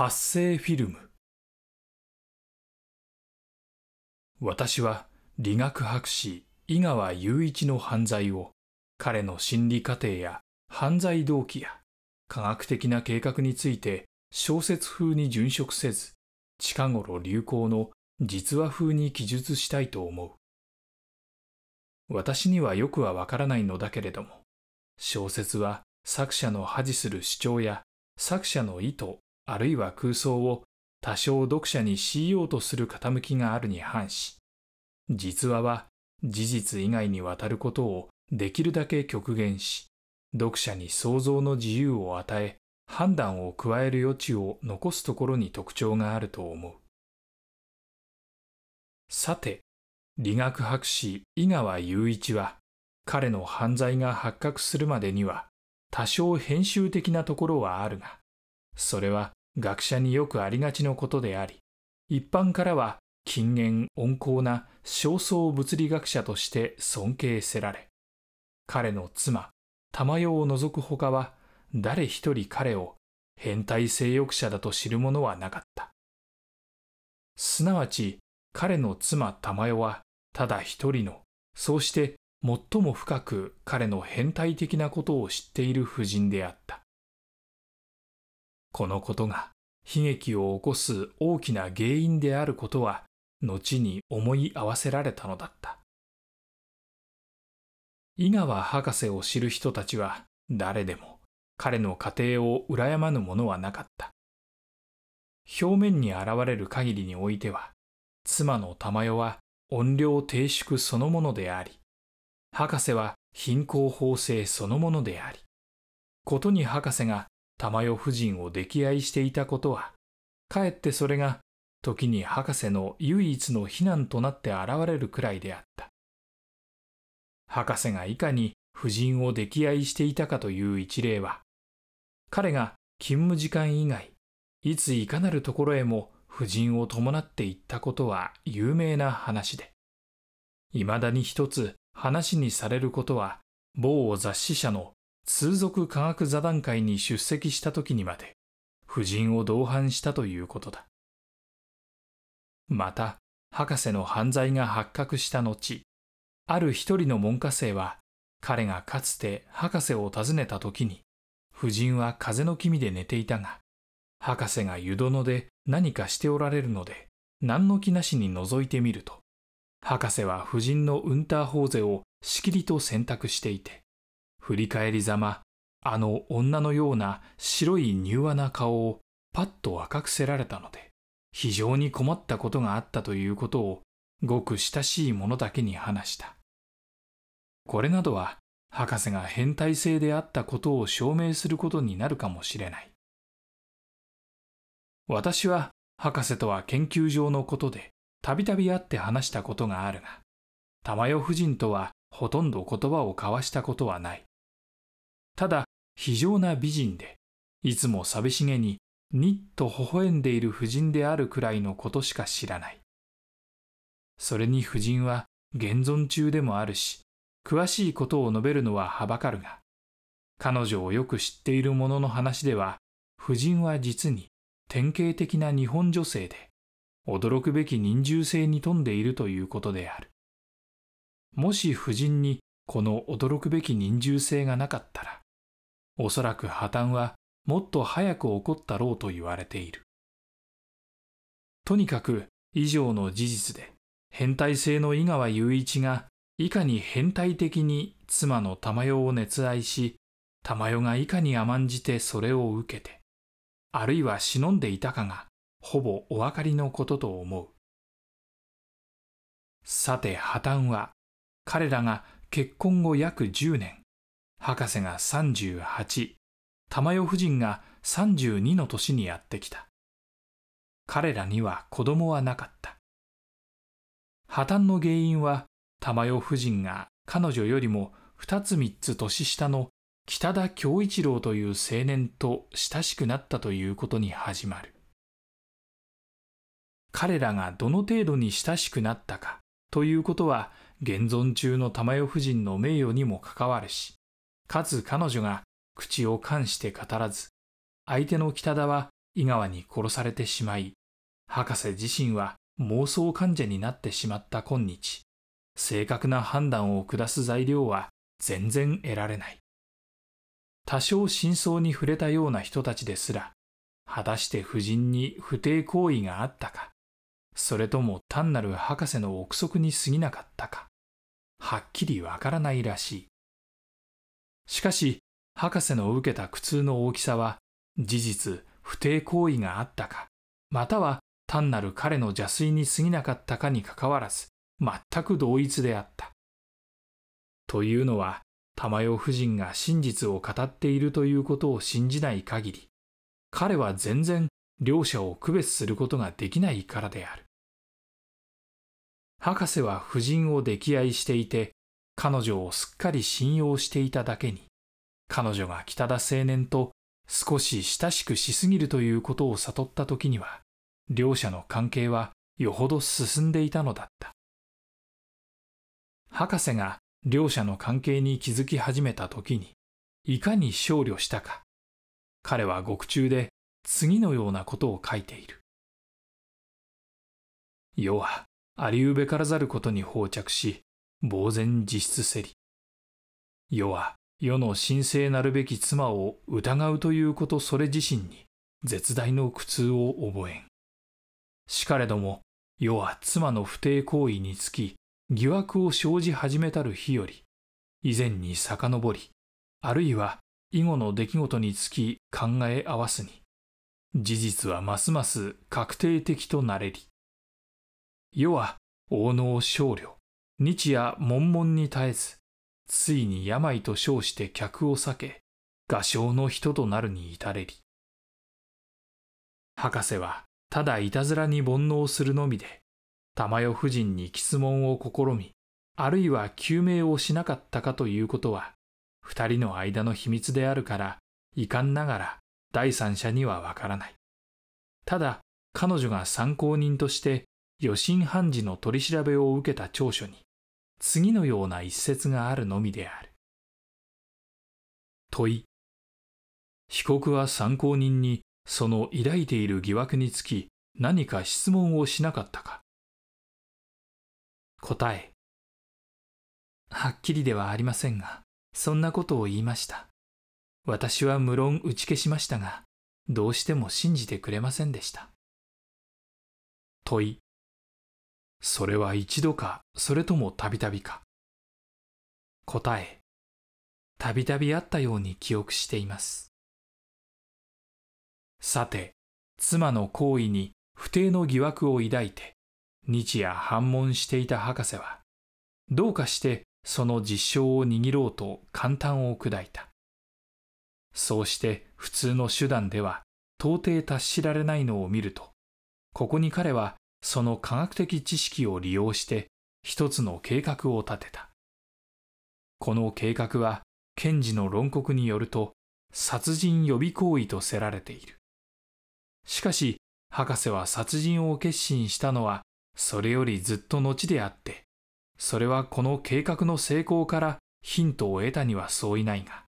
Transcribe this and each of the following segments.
発声フィルム私は理学博士井川雄一の犯罪を彼の心理過程や犯罪動機や科学的な計画について小説風に殉職せず近頃流行の実話風に記述したいと思う私にはよくはわからないのだけれども小説は作者の恥じする主張や作者の意図あるいは空想を多少読者に強いようとする傾きがあるに反し、実話は事実以外にわたることをできるだけ極限し、読者に想像の自由を与え、判断を加える余地を残すところに特徴があると思う。さて、理学博士井川雄一は、彼の犯罪が発覚するまでには、多少編集的なところはあるが、それは学者によくありがちのことであり、一般からは近煙温厚な焦燥物理学者として尊敬せられ、彼の妻、玉代を除くほかは、誰一人彼を変態性欲者だと知る者はなかった。すなわち、彼の妻玉代は、ただ一人の、そうして最も深く彼の変態的なことを知っている夫人であった。このことが悲劇を起こす大きな原因であることは後に思い合わせられたのだった井川博士を知る人たちは誰でも彼の家庭を羨まぬものはなかった表面に現れる限りにおいては妻の珠代は怨霊低粛そのものであり博士は貧困法制そのものでありことに博士が玉代夫人を溺愛していたことは、かえってそれが時に博士の唯一の非難となって現れるくらいであった。博士がいかに夫人を溺愛していたかという一例は、彼が勤務時間以外、いついかなるところへも夫人を伴っていったことは有名な話で、いまだに一つ話にされることは某雑誌社の通俗科学座談会に出席した時にまで、夫人を同伴したということだ。また、博士の犯罪が発覚した後、ある一人の門下生は、彼がかつて博士を訪ねた時に、夫人は風の気味で寝ていたが、博士が湯殿で何かしておられるので、何の気なしに覗いてみると、博士は夫人のウンターホーゼをしきりと選択していて、振り返りざま、あの女のような白い柔和な顔をパッと赤くせられたので、非常に困ったことがあったということを、ごく親しい者だけに話した。これなどは、博士が変態性であったことを証明することになるかもしれない。私は博士とは研究上のことで、たびたび会って話したことがあるが、玉代夫人とはほとんど言葉を交わしたことはない。ただ非常な美人で、いつも寂しげににっと微笑んでいる夫人であるくらいのことしか知らない。それに夫人は現存中でもあるし、詳しいことを述べるのははばかるが、彼女をよく知っている者の話では、夫人は実に典型的な日本女性で、驚くべき人獣性に富んでいるということである。もし夫人にこの驚くべき人獣性がなかったら、おそらく破綻はもっと早く起こったろうと言われている。とにかく以上の事実で、変態性の井川雄一がいかに変態的に妻の玉代を熱愛し、玉代がいかに甘んじてそれを受けて、あるいは忍んでいたかが、ほぼお分かりのことと思う。さて破綻は、彼らが結婚後約10年、博士が38、玉代夫人が32の年にやってきた。彼らには子供はなかった。破綻の原因は、玉代夫人が彼女よりも2つ3つ年下の北田恭一郎という青年と親しくなったということに始まる。彼らがどの程度に親しくなったかということは現存中の玉代夫人の名誉にも関わるし、かつ彼女が口を冠して語らず、相手の北田は井川に殺されてしまい、博士自身は妄想患者になってしまった今日、正確な判断を下す材料は全然得られない。多少真相に触れたような人たちですら、果たして夫人に不貞行為があったか、それとも単なる博士の憶測に過ぎなかったか、はっきりわからないらしい。しかし、博士の受けた苦痛の大きさは、事実、不定行為があったか、または単なる彼の邪推に過ぎなかったかにかかわらず、全く同一であった。というのは、玉代夫人が真実を語っているということを信じない限り、彼は全然両者を区別することができないからである。博士は夫人を溺愛していて、彼女をすっかり信用していただけに、彼女が北田青年と少し親しくしすぎるということを悟った時には、両者の関係はよほど進んでいたのだった。博士が両者の関係に気づき始めた時に、いかに勝利したか。彼は獄中で次のようなことを書いている。世は、ありうべからざることに放着し、呆然自失せり。世は世の神聖なるべき妻を疑うということそれ自身に絶大の苦痛を覚えん。しかれども世は妻の不貞行為につき疑惑を生じ始めたる日より以前に遡りあるいは以後の出来事につき考え合わすに事実はますます確定的となれり世は王能少量日夜悶々に絶えず、ついに病と称して客を避け、画商の人となるに至れり。博士は、ただいたずらに煩悩するのみで、玉代夫人に質問を試み、あるいは救命をしなかったかということは、二人の間の秘密であるから、遺憾ながら第三者にはわからない。ただ、彼女が参考人として、余震判事の取り調べを受けた調書に、次のような一節があるのみである。問い被告は参考人にその抱いている疑惑につき何か質問をしなかったか答えはっきりではありませんがそんなことを言いました私は無論打ち消しましたがどうしても信じてくれませんでした問いそれは一度か、それともたびたびか。答え、たびたびあったように記憶しています。さて、妻の行為に不定の疑惑を抱いて、日夜反問していた博士は、どうかしてその実証を握ろうと簡単を砕いた。そうして普通の手段では到底達しられないのを見ると、ここに彼はその科学的知識を利用して一つの計画を立てた。この計画は、検事の論告によると、殺人予備行為とせられている。しかし、博士は殺人を決心したのは、それよりずっと後であって、それはこの計画の成功からヒントを得たには相違ないが、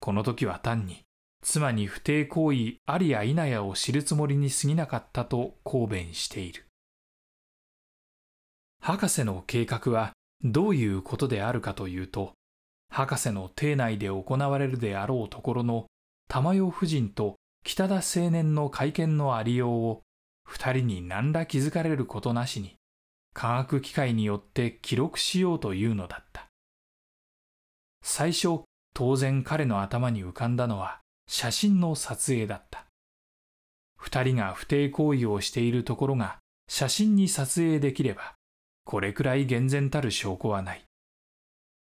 この時は単に、妻に不貞行為ありや否やを知るつもりに過ぎなかったと抗弁している。博士の計画はどういうことであるかというと、博士の邸内で行われるであろうところの玉代夫人と北田青年の会見のありようを二人に何ら気づかれることなしに科学機械によって記録しようというのだった。最初、当然彼の頭に浮かんだのは写真の撮影だった。二人が不貞行為をしているところが写真に撮影できれば、これくらい厳然たる証拠はない。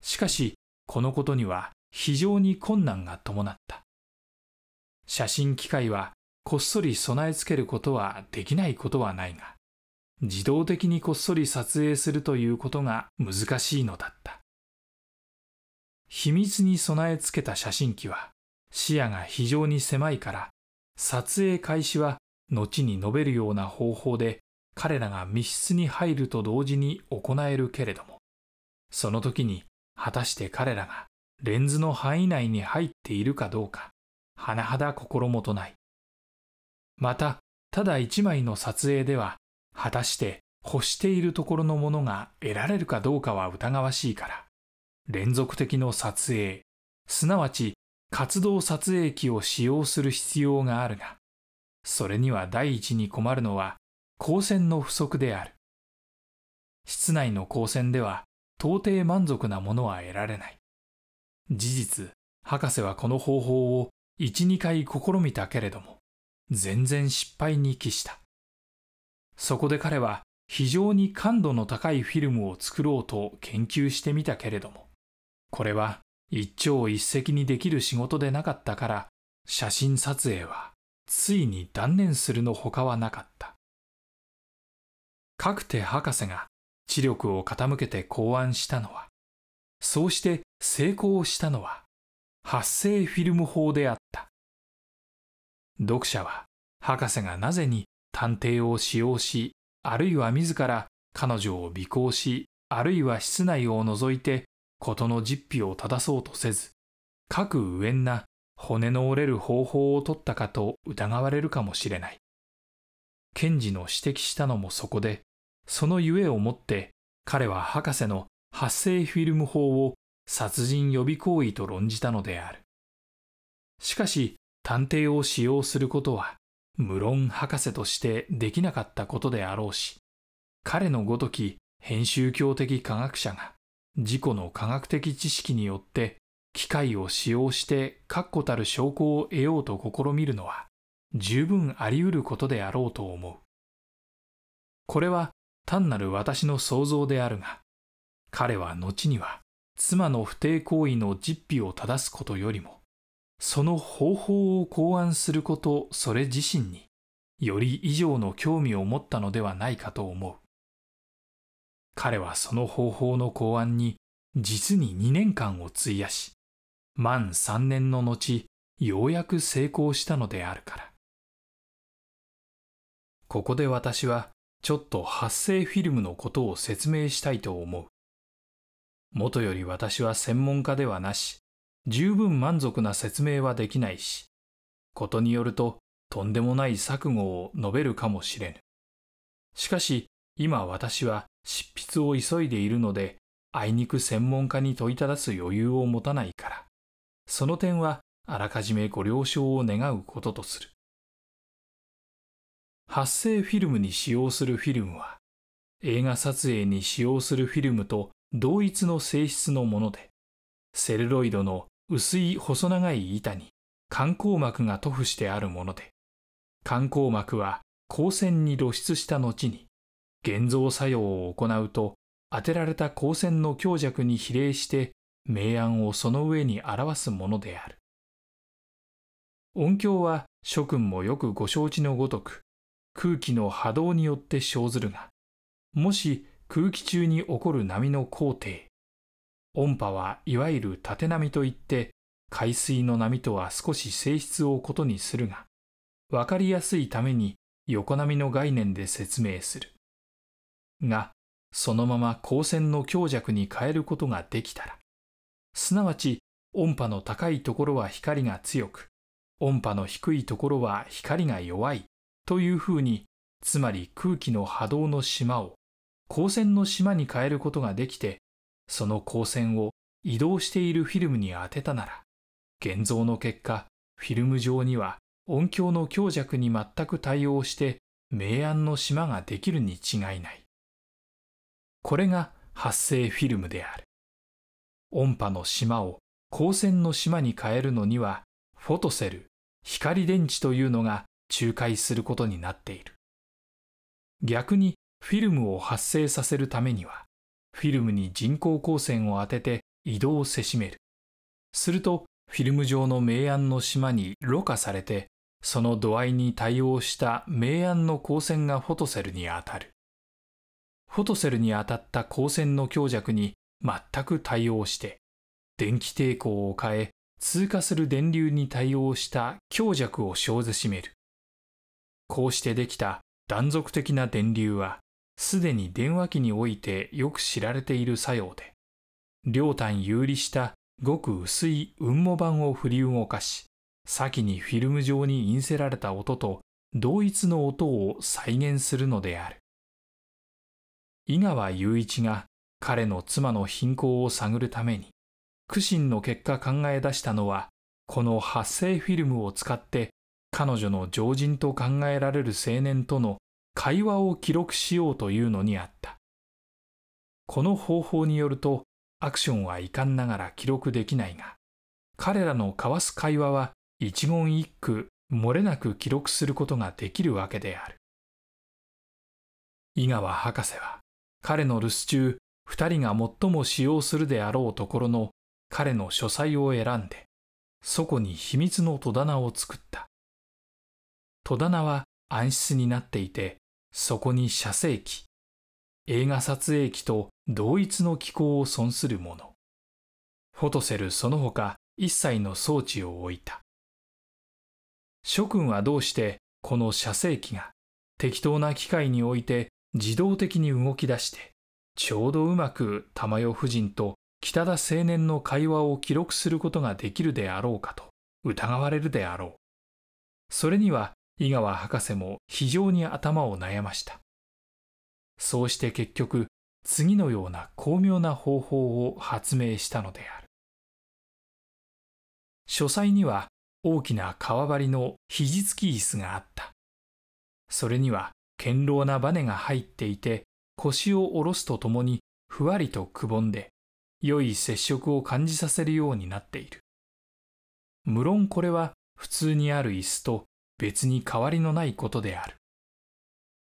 しかし、このことには非常に困難が伴った。写真機械はこっそり備え付けることはできないことはないが、自動的にこっそり撮影するということが難しいのだった。秘密に備え付けた写真機は視野が非常に狭いから、撮影開始は後に述べるような方法で彼らが密室に入ると同時に行えるけれども、その時に果たして彼らがレンズの範囲内に入っているかどうか、甚だ心もとない。また、ただ一枚の撮影では、果たして欲しているところのものが得られるかどうかは疑わしいから、連続的の撮影、すなわち活動撮影機を使用する必要があるが、それには第一に困るのは光線の不足である。室内の光線では到底満足なものは得られない。事実、博士はこの方法を1、2回試みたけれども、全然失敗に帰した。そこで彼は非常に感度の高いフィルムを作ろうと研究してみたけれども、これは一朝一夕にできる仕事でなかったから、写真撮影はついに断念するのほかはなかった。角手博士が知力を傾けて考案したのは、そうして成功したのは、発生フィルム法であった。読者は、博士がなぜに探偵を使用し、あるいは自ら彼女を尾行し、あるいは室内を除いて、事の実費を正そうとせず、各上縁な骨の折れる方法を取ったかと疑われるかもしれない。検事の指摘したのもそこで、そのゆえをもって彼は博士の発生フィルム法を殺人予備行為と論じたのである。しかし、探偵を使用することは、無論博士としてできなかったことであろうし、彼のごとき編集教的科学者が、自己の科学的知識によって機械を使用して確固たる証拠を得ようと試みるのは、十分あり得ることであろうと思う。これは単なる私の想像であるが、彼は後には妻の不貞行為の実費を正すことよりも、その方法を考案することそれ自身により以上の興味を持ったのではないかと思う。彼はその方法の考案に実に2年間を費やし、満3年の後、ようやく成功したのであるから。ここで私はちょっと発生フィルムのことを説明したいと思う。もとより私は専門家ではなし、十分満足な説明はできないし、ことによるととんでもない錯誤を述べるかもしれぬ。しかし、今私は執筆を急いでいるので、あいにく専門家に問いただす余裕を持たないから、その点はあらかじめご了承を願うこととする。発生フィルムに使用するフィルムは、映画撮影に使用するフィルムと同一の性質のもので、セルロイドの薄い細長い板に肝硬膜が塗布してあるもので、肝硬膜は光線に露出した後に、現像作用を行うと、当てられた光線の強弱に比例して、明暗をその上に表すものである。音響は諸君もよくご承知のごとく、空気の波動によって生ずるが、もし空気中に起こる波の工程、音波はいわゆる縦波といって、海水の波とは少し性質を異にするが、わかりやすいために横波の概念で説明する。が、そのまま光線の強弱に変えることができたら、すなわち音波の高いところは光が強く、音波の低いところは光が弱いというふうに、つまり空気の波動の島を光線の島に変えることができて、その光線を移動しているフィルムに当てたなら、現像の結果、フィルム上には音響の強弱に全く対応して明暗の島ができるに違いない。これが発生フィルムである。音波の島を光線の島に変えるのには、フォトセル、光電池というのが仲介することになっている。逆にフィルムを発生させるためには、フィルムに人工光線を当てて移動をせしめる。すると、フィルム上の明暗の島にろ過されて、その度合いに対応した明暗の光線がフォトセルに当たる。フォトセルに当たった光線の強弱に全く対応して、電気抵抗を変え、通過する電流に対応した強弱を生ぜしめる。こうしてできた断続的な電流は、すでに電話機においてよく知られている作用で、両端有利したごく薄い雲母板を振り動かし、先にフィルム上に印せられた音と同一の音を再現するのである。井川雄一が彼の妻の貧困を探るために、苦心の結果考え出したのは、この発生フィルムを使って彼女の常人と考えられる青年との会話を記録しようというのにあった。この方法によると、アクションは遺憾ながら記録できないが、彼らの交わす会話は一言一句漏れなく記録することができるわけである。井川博士は、彼の留守中、二人が最も使用するであろうところの彼の書斎を選んで、そこに秘密の戸棚を作った。戸棚は暗室になっていて、そこに射精機、映画撮影機と同一の機構を損するもの、フォトセルその他一切の装置を置いた。諸君はどうしてこの射精機が適当な機械において自動的に動き出して、ちょうどうまく玉代夫人と北田青年の会話を記録することができるであろうかと疑われるであろう。それには井川博士も非常に頭を悩ました。そうして結局、次のような巧妙な方法を発明したのである。書斎には大きな革張りの肘付き椅子があった。それには堅牢なバネが入っていて、腰を下ろすとともにふわりとくぼんで、良い接触を感じさせるようになっている。無論これは普通にある椅子と別に変わりのないことである。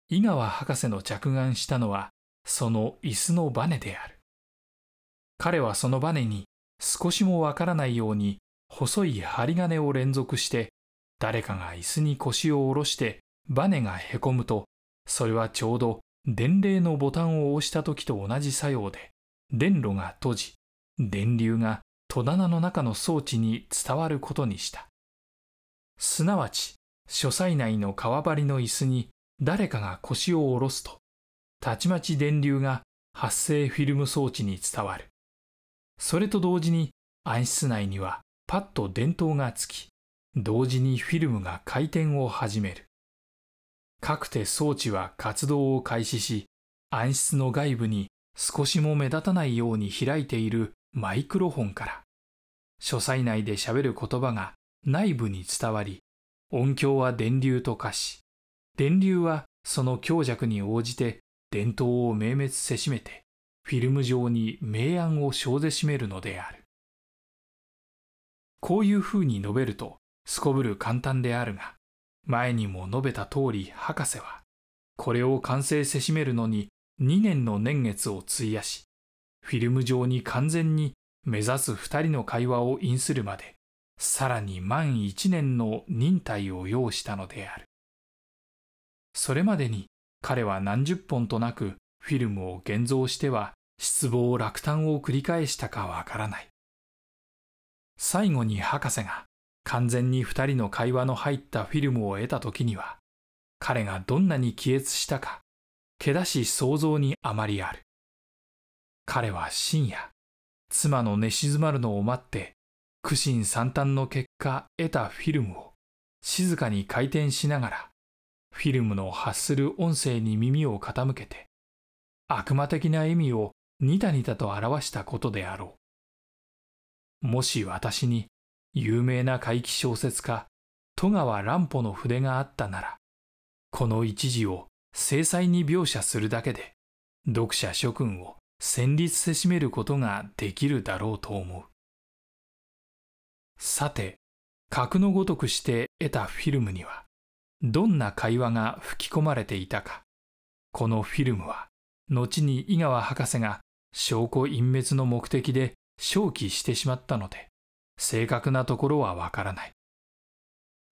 井川博士の着眼したのは、その椅子のバネである。彼はそのバネに少しもわからないように細い針金を連続して、誰かが椅子に腰を下ろしてバネがへこむと、それはちょうど伝令のボタンを押した時と同じ作用で、電路が閉じ、電流が戸棚の中の装置に伝わることにした。すなわち、書斎内の川張りの椅子に誰かが腰を下ろすと、たちまち電流が発生フィルム装置に伝わる。それと同時に暗室内にはパッと電灯がつき、同時にフィルムが回転を始める。かくて装置は活動を開始し、暗室の外部に少しも目立たないように開いているマイクロフォンから、書斎内で喋る言葉が内部に伝わり、音響は電流と化し、電流はその強弱に応じて伝統を明滅せしめて、フィルム上に明暗を生ぜしめるのである。こういうふうに述べると、すこぶる簡単であるが、前にも述べた通り博士は、これを完成せしめるのに2年の年月を費やし、フィルム上に完全に目指す2人の会話を因するまでさらに万一年の忍耐を要したのである。それまでに彼は何十本となくフィルムを現像しては失望落胆を繰り返したかわからない。最後に博士が完全に二人の会話の入ったフィルムを得た時には、彼がどんなに気絶したか、気だし想像にあまりある。彼は深夜、妻の寝静まるのを待って苦心惨憺の結果得たフィルムを静かに回転しながらフィルムの発する音声に耳を傾けて悪魔的な笑みをニタニタと表したことであろうもし私に有名な怪奇小説家戸川乱歩の筆があったならこの一字を精細に描写するだけで読者諸君を戦慄せしめることができるだろうと思うさて、格のごとくして得たフィルムには、どんな会話が吹き込まれていたか。このフィルムは、後に井川博士が証拠隠滅の目的で消棄してしまったので、正確なところはわからない。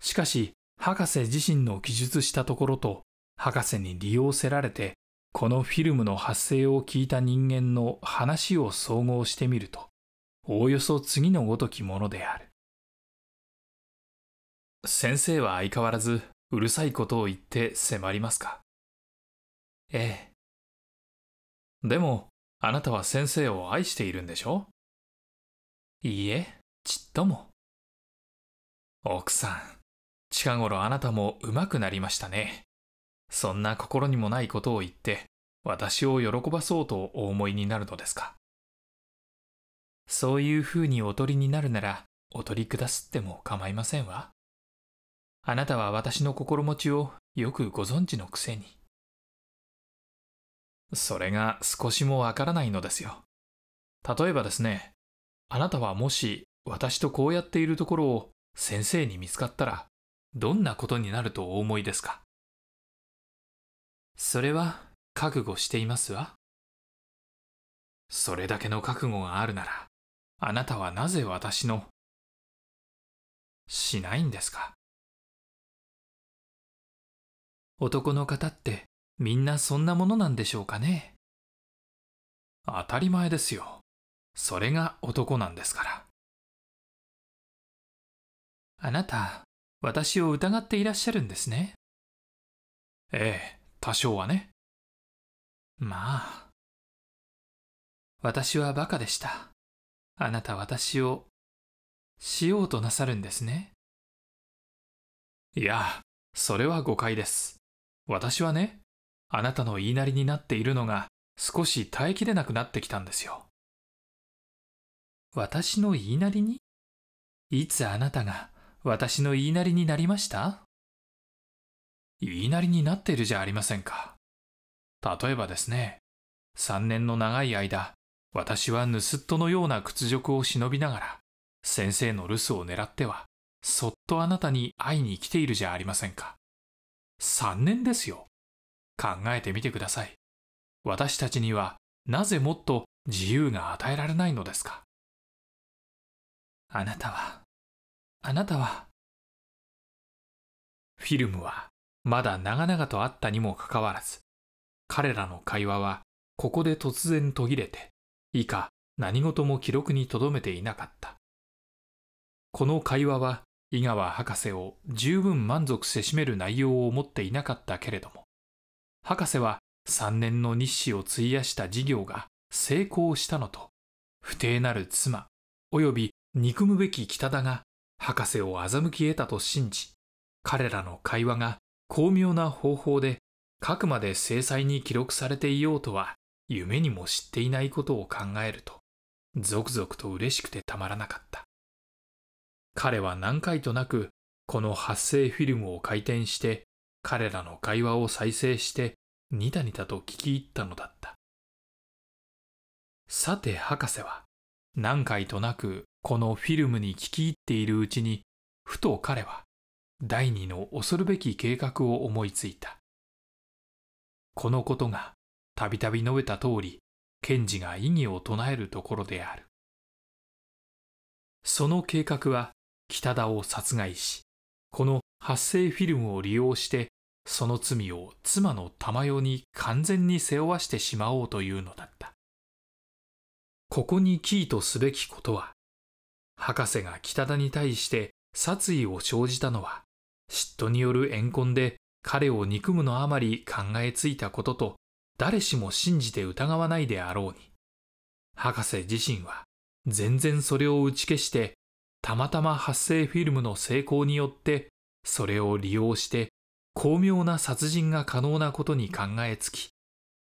しかし、博士自身の記述したところと、博士に利用せられて、このフィルムの発生を聞いた人間の話を総合してみると、おおよそ次のごときものである。先生は相変わらずうるさいことを言って迫りますかええ。でも、あなたは先生を愛しているんでしょいいえ、ちっとも。奥さん、近頃あなたも上手くなりましたね。そんな心にもないことを言って、私を喜ばそうとお思いになるのですか。そういうふうにおとりになるなら、おとりくだすっても構いませんわ。あなたは私の心持ちをよくご存知のくせに。それが少しもわからないのですよ。例えばですね、あなたはもし私とこうやっているところを先生に見つかったら、どんなことになるとお思いですかそれは覚悟していますわ。それだけの覚悟があるなら、あなたはなぜ私の、しないんですか男の方ってみんなそんなものなんでしょうかね当たり前ですよ。それが男なんですから。あなた、私を疑っていらっしゃるんですね。ええ、多少はね。まあ。私はバカでした。あなた私を、しようとなさるんですね。いや、それは誤解です。私はね、あなたの言いなりになっているのが少し耐えきれなくなってきたんですよ。私の言いなりにいつあなたが私の言いなりになりました言いなりになっているじゃありませんか。例えばですね、3年の長い間、私は盗っ人のような屈辱を忍びながら、先生の留守を狙っては、そっとあなたに会いに来ているじゃありませんか。3年ですよ。考えてみてください。私たちにはなぜもっと自由が与えられないのですかあなたは、あなたは。フィルムはまだ長々とあったにもかかわらず、彼らの会話はここで突然途切れて、以下何事も記録に留めていなかった。この会話は井川博士を十分満足せしめる内容を持っていなかったけれども博士は3年の日誌を費やした事業が成功したのと不定なる妻および憎むべき北田が博士を欺き得たと信じ彼らの会話が巧妙な方法で各まで制裁に記録されていようとは夢にも知っていないことを考えると続々と嬉しくてたまらなかった彼は何回となくこの発生フィルムを回転して彼らの会話を再生してニタニタと聞き入ったのだったさて博士は何回となくこのフィルムに聞き入っているうちにふと彼は第二の恐るべき計画を思いついたこのことがたびたび述べた通り賢治が異議を唱えるところであるその計画は北田を殺害し、この発生フィルムを利用して、その罪を妻の玉代に完全に背負わしてしまおうというのだった。ここにキーとすべきことは、博士が北田に対して殺意を生じたのは、嫉妬による怨恨で彼を憎むのあまり考えついたことと、誰しも信じて疑わないであろうに、博士自身は全然それを打ち消してたまたま発生フィルムの成功によってそれを利用して巧妙な殺人が可能なことに考えつき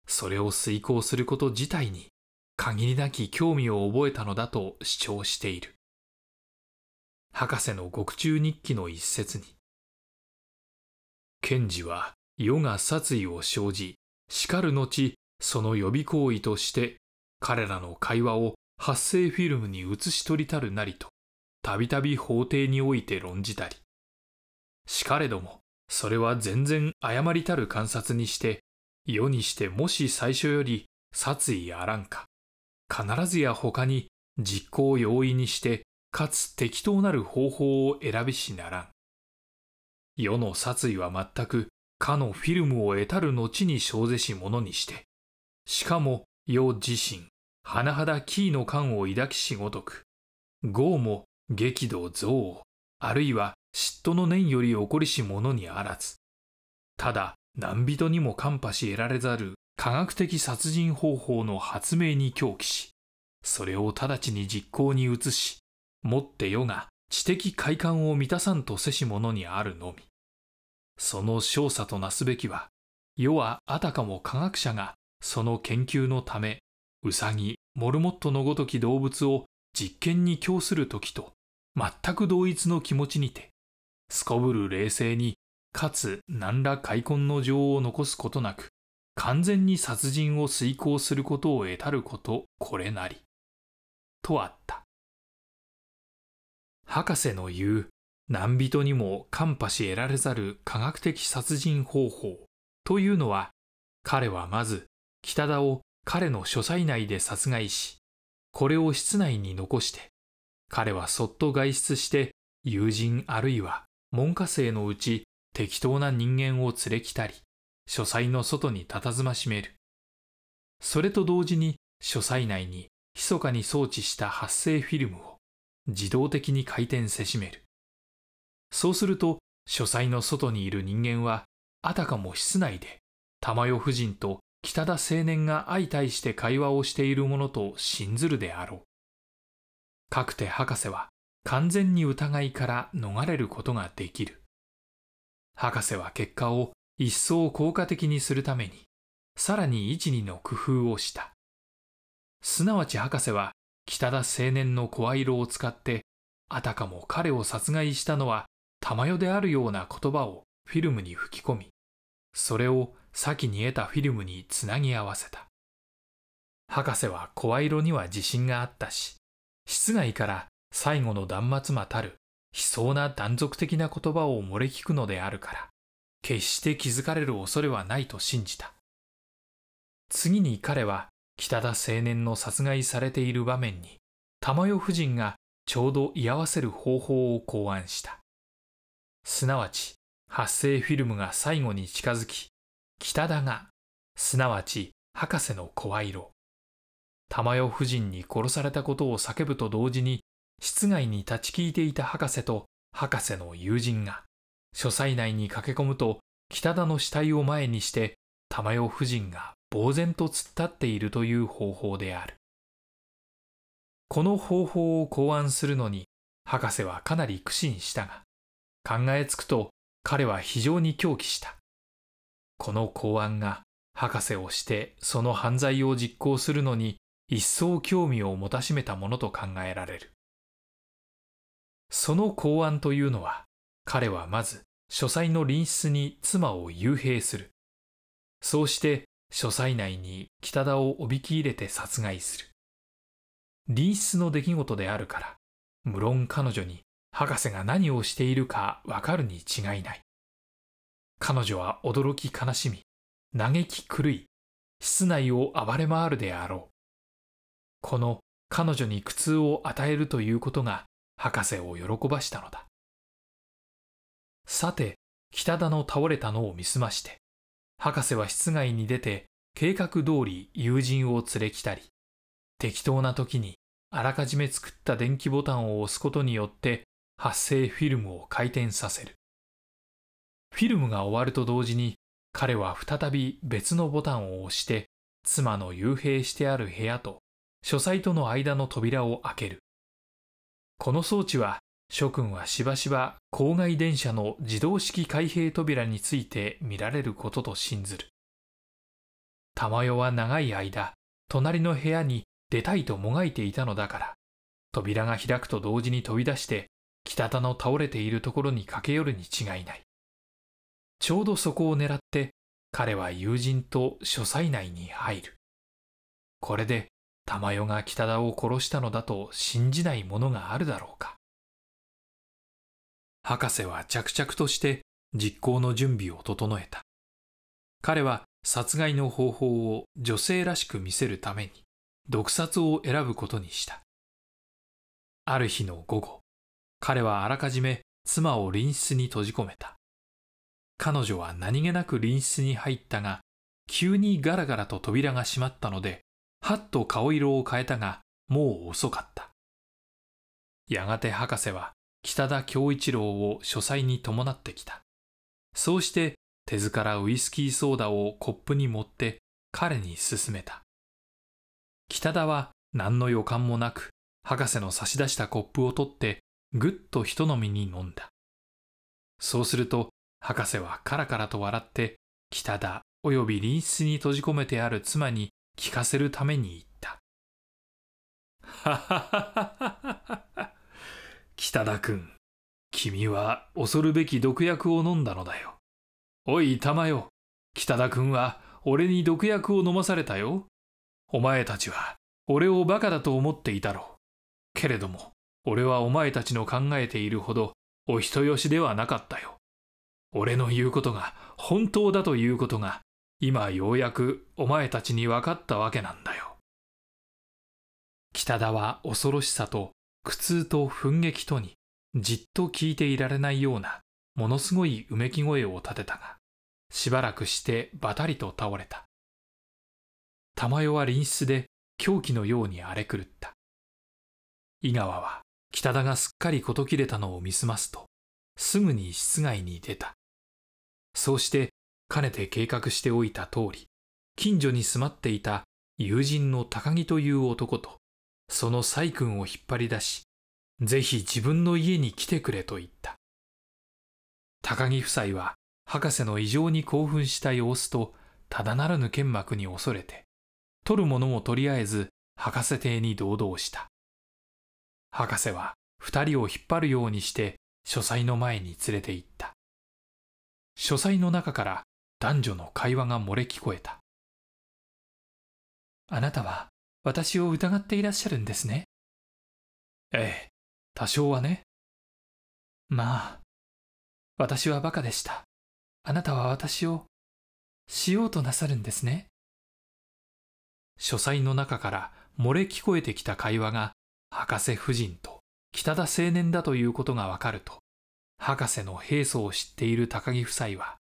それを遂行すること自体に限りなき興味を覚えたのだと主張している博士の獄中日記の一節に賢治は世が殺意を生じしかる後その予備行為として彼らの会話を発生フィルムに写し取りたるなりとたびたび法廷において論じたり、しかれども、それは全然誤りたる観察にして、世にしてもし最初より殺意あらんか、必ずや他に実行容易にして、かつ適当なる方法を選びしならん。世の殺意は全く、かのフィルムを得たる後に小ぜしものにして、しかも世自身、甚だキーの感を抱きしごとく、業も激怒憎悪、あるいは嫉妬の念より起こりし者にあらず。ただ、何人にも看破し得られざる科学的殺人方法の発明に狂気し、それを直ちに実行に移し、もって世が知的快感を満たさんとせし者にあるのみ。その少佐となすべきは、世はあたかも科学者がその研究のため、ウサギ、モルモットのごとき動物を実験に供する時と全く同一の気持ちにて、すこぶる冷静に、かつ何ら開墾の情を残すことなく、完全に殺人を遂行することを得たることこれなり。とあった。博士の言う、何人にも看破し得られざる科学的殺人方法というのは、彼はまず北田を彼の書斎内で殺害し、これを室内に残して、彼はそっと外出して友人あるいは門下生のうち適当な人間を連れ来たり書斎の外に佇ましめるそれと同時に書斎内に密かに装置した発生フィルムを自動的に回転せしめるそうすると書斎の外にいる人間はあたかも室内で玉代夫人と北田青年が相対して会話をしているものと信ずるであろうかくて博士は完全に疑いから逃れることができる。博士は結果を一層効果的にするために、さらに一二の工夫をした。すなわち博士は、北田青年の声色を使って、あたかも彼を殺害したのは玉代であるような言葉をフィルムに吹き込み、それを先に得たフィルムにつなぎ合わせた。博士は声色には自信があったし、室外から最後の断末魔たる悲壮な断続的な言葉を漏れ聞くのであるから、決して気づかれる恐れはないと信じた。次に彼は北田青年の殺害されている場面に、玉代夫人がちょうど居合わせる方法を考案した。すなわち、発生フィルムが最後に近づき、北田が、すなわち博士の声色、玉代夫人に殺されたことを叫ぶと同時に、室外に立ち聞いていた博士と博士の友人が、書斎内に駆け込むと、北田の死体を前にして、玉代夫人が呆然と突っ立っているという方法である。この方法を考案するのに、博士はかなり苦心したが、考えつくと彼は非常に狂気した。この考案が博士をしてその犯罪を実行するのに一層興味を持たしめたものと考えられるその考案というのは彼はまず書斎の隣室に妻を幽閉するそうして書斎内に北田をおびき入れて殺害する隣室の出来事であるから無論彼女に博士が何をしているかわかるに違いない彼女は驚き悲しみ嘆き狂い室内を暴れ回るであろうこの彼女に苦痛を与えるということが博士を喜ばしたのだ。さて、北田の倒れたのを見すまして、博士は室外に出て計画通り友人を連れ来たり、適当な時にあらかじめ作った電気ボタンを押すことによって発生フィルムを回転させる。フィルムが終わると同時に彼は再び別のボタンを押して妻の幽閉してある部屋と書斎との間の扉を開ける。この装置は、諸君はしばしば郊外電車の自動式開閉扉について見られることと信ずる。玉代は長い間、隣の部屋に出たいともがいていたのだから、扉が開くと同時に飛び出して、北田の倒れているところに駆け寄るに違いない。ちょうどそこを狙って、彼は友人と書斎内に入る。これで玉代が北田を殺したのだと信じないものがあるだろうか。博士は着々として実行の準備を整えた。彼は殺害の方法を女性らしく見せるために毒殺を選ぶことにした。ある日の午後、彼はあらかじめ妻を隣室に閉じ込めた。彼女は何気なく隣室に入ったが、急にガラガラと扉が閉まったので、はっと顔色を変えたが、もう遅かった。やがて博士は北田恭一郎を書斎に伴ってきた。そうして手塚からウイスキーソーダをコップに持って彼に勧めた。北田は何の予感もなく博士の差し出したコップを取ってぐっと人飲みに飲んだ。そうすると博士はカラカラと笑って北田および隣室に閉じ込めてある妻に聞かせるために言った。はははは北田君、君は恐るべき毒薬を飲んだのだよ。おい、玉よ。北田君は俺に毒薬を飲まされたよ。お前たちは俺をバカだと思っていたろう。けれども、俺はお前たちの考えているほどお人よしではなかったよ。俺の言うことが本当だということが今ようやくお前たちに分かったわけなんだよ。北田は恐ろしさと苦痛と憤激とにじっと聞いていられないようなものすごいうめき声を立てたが、しばらくしてばたりと倒れた。玉代は臨室で狂気のように荒れ狂った。井川は北田がすっかり事切れたのを見すますと、すぐに室外に出た。そうしてかねて計画しておいた通り、近所に住まっていた友人の高木という男と、その細君を引っ張り出し、ぜひ自分の家に来てくれと言った。高木夫妻は、博士の異常に興奮した様子と、ただならぬ剣幕に恐れて、取るものもとりあえず、博士邸に堂々した。博士は、二人を引っ張るようにして、書斎の前に連れて行った。書斎の中から男女の会話が漏れ聞こえた。あなたは私を疑っていらっしゃるんですね。ええ、多少はね。まあ、私はバカでした。あなたは私を、しようとなさるんですね。書斎の中から漏れ聞こえてきた会話が、博士夫人と北田青年だということがわかると、博士の平素を知っている高木夫妻は、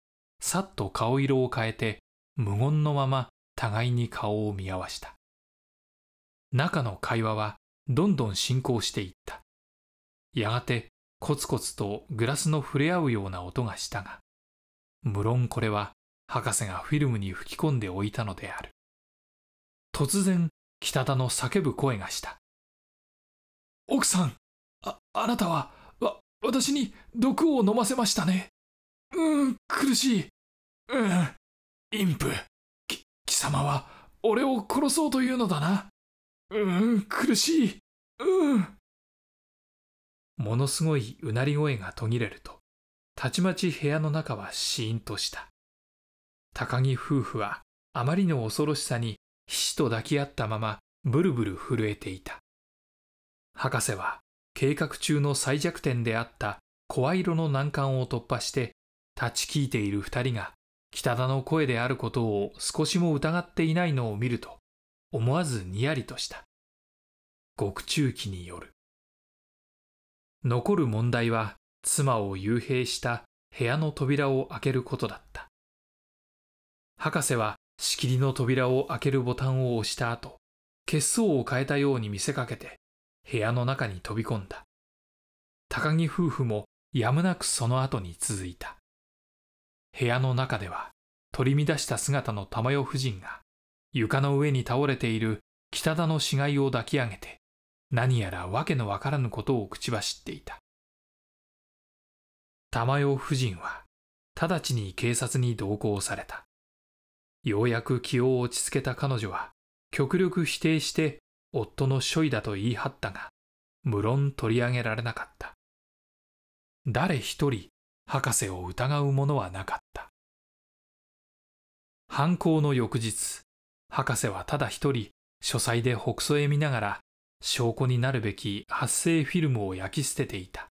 さっと顔色を変えて無言のまま互いに顔を見合わした中の会話はどんどん進行していったやがてコツコツとグラスの触れ合うような音がしたが無論これは博士がフィルムに吹き込んでおいたのである突然北田の叫ぶ声がした奥さんああなたはわ私に毒を飲ませましたねうん苦しいうん、インプ。き、貴様は、俺を殺そうというのだな。うん、苦しい。うん。ものすごいうなり声が途切れると、たちまち部屋の中はシーンとした。高木夫婦は、あまりの恐ろしさに、皮脂と抱き合ったまま、ブルブル震えていた。博士は、計画中の最弱点であった、声色の難関を突破して、立ち聞いている二人が北田の声であることを少しも疑っていないのを見ると、思わずにやりとした。獄中期による。残る問題は、妻を幽閉した部屋の扉を開けることだった。博士は、仕切りの扉を開けるボタンを押した後、血相を変えたように見せかけて、部屋の中に飛び込んだ。高木夫婦もやむなくその後に続いた。部屋の中では取り乱した姿の玉代夫人が床の上に倒れている北田の死骸を抱き上げて何やら訳のわからぬことを口走っていた玉代夫人は直ちに警察に同行されたようやく気を落ち着けた彼女は極力否定して夫の処理だと言い張ったが無論取り上げられなかった誰一人博士を疑うものはなかった犯行の翌日博士はただ一人書斎で北曽へ見ながら証拠になるべき発生フィルムを焼き捨てていた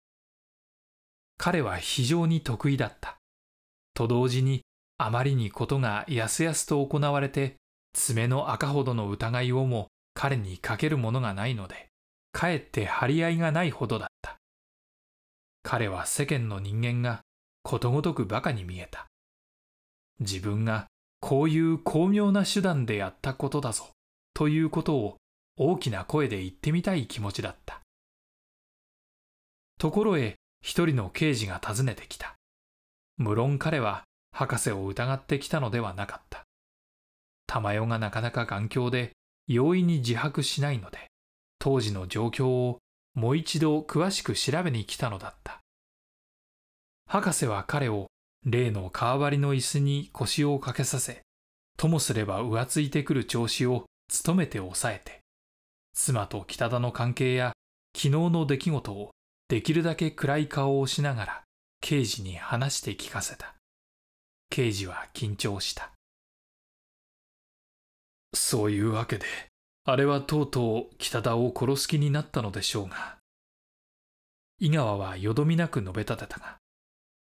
彼は非常に得意だったと同時にあまりにことがやすやすと行われて爪の赤ほどの疑いをも彼にかけるものがないのでかえって張り合いがないほどだっ彼は世間の人間がことごとく馬鹿に見えた。自分がこういう巧妙な手段でやったことだぞ、ということを大きな声で言ってみたい気持ちだった。ところへ一人の刑事が訪ねてきた。無論彼は博士を疑ってきたのではなかった。玉代がなかなか頑強で容易に自白しないので、当時の状況をもう一度詳しく調べに来たのだった。博士は彼を例の川張りの椅子に腰をかけさせ、ともすれば浮ついてくる調子を努めて抑えて、妻と北田の関係や昨日の出来事をできるだけ暗い顔をしながら刑事に話して聞かせた。刑事は緊張した。そういうわけで、あれはとうとう北田を殺す気になったのでしょうが井川はよどみなく述べ立てたが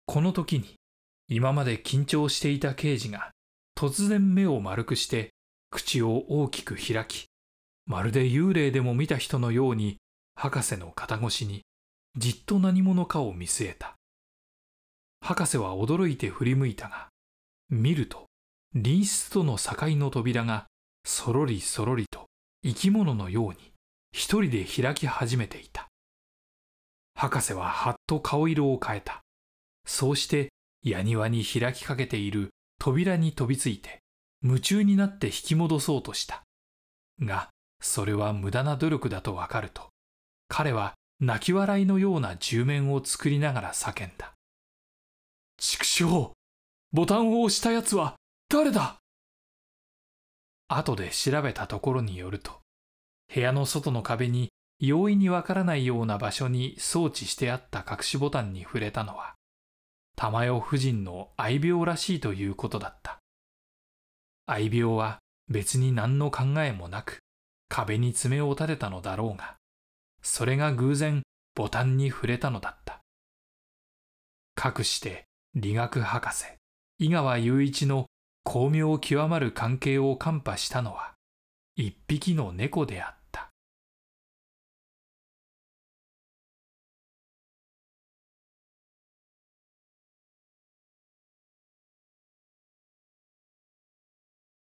この時に今まで緊張していた刑事が突然目を丸くして口を大きく開きまるで幽霊でも見た人のように博士の肩越しにじっと何者かを見据えた博士は驚いて振り向いたが見ると隣室との境の扉がそろりそろりと生き物のように一人で開き始めていた博士ははっと顔色を変えたそうして矢庭に開きかけている扉に飛びついて夢中になって引き戻そうとしたがそれは無駄な努力だとわかると彼は泣き笑いのような銃面を作りながら叫んだ畜生ボタンを押した奴は誰だ後で調べたところによると、部屋の外の壁に容易にわからないような場所に装置してあった隠しボタンに触れたのは、玉代夫人の愛病らしいということだった。愛病は別に何の考えもなく、壁に爪を立てたのだろうが、それが偶然ボタンに触れたのだった。かくして理学博士、井川雄一の巧妙極まる関係を看破したのは一匹の猫であった